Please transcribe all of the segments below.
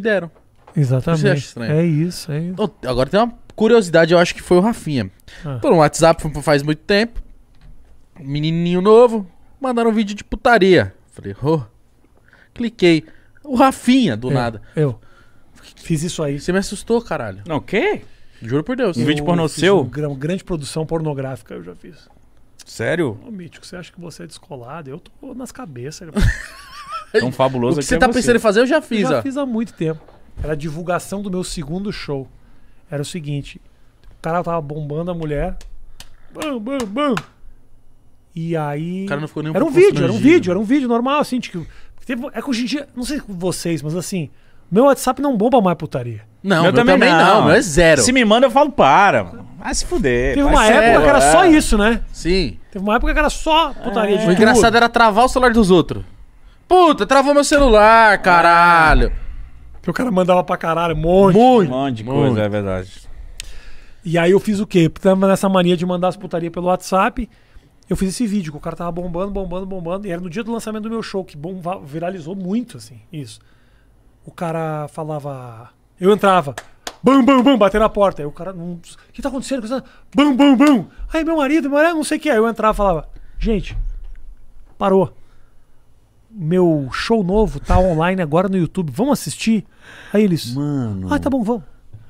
te deram. Exatamente. É isso, é isso. Agora tem uma curiosidade, eu acho que foi o Rafinha. Ah. Por um WhatsApp faz muito tempo. Um menininho novo, mandaram um vídeo de putaria. Falei, oh. Cliquei. O Rafinha, do eu, é, nada. Eu. Fiz isso aí. Você me assustou, caralho. Não, o quê? Juro por Deus. Um vídeo pornô seu? um grande produção pornográfica eu já fiz. Sério? Ô, Mítico, você acha que você é descolado? Eu tô nas cabeças. Tão é fabuloso o que você é tá é você. pensando em fazer, eu já fiz. Eu já ó. fiz há muito tempo. Era a divulgação do meu segundo show. Era o seguinte: o cara tava bombando a mulher. Bam, bam, bam. E aí. O cara não ficou nem um Era um vídeo, era um vídeo, era um vídeo normal, assim, tipo. É que hoje em dia, não sei com vocês, mas assim, meu WhatsApp não bomba mais putaria. Não, meu, meu também, também não. não. meu é zero. Se me manda, eu falo, para. Mano. Vai se fuder. Teve uma época que era é. só isso, né? Sim. Teve uma época que era só putaria. É. O engraçado era travar o celular dos outros. Puta, travou meu celular, caralho. Que o cara mandava pra caralho, um monte. Muito. Um monte de coisa, é verdade. E aí eu fiz o quê? Tava nessa mania de mandar as putaria pelo WhatsApp. Eu fiz esse vídeo, que o cara tava bombando, bombando, bombando. E era no dia do lançamento do meu show, que bom, viralizou muito, assim, isso. O cara falava. Eu entrava. Bam, bam, bam, bater na porta. Aí o cara. Tá o que tá acontecendo? Bam, bam, bam. Aí meu marido, meu marido, não sei o que. Aí eu entrava e falava: Gente, parou meu show novo tá online agora no YouTube, vamos assistir? Aí eles, mano. Ah, tá bom, vamos.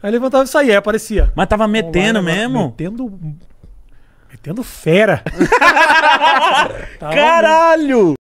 Aí levantava e saía, aparecia. Mas tava metendo online, mesmo? Metendo. Metendo fera. Caralho!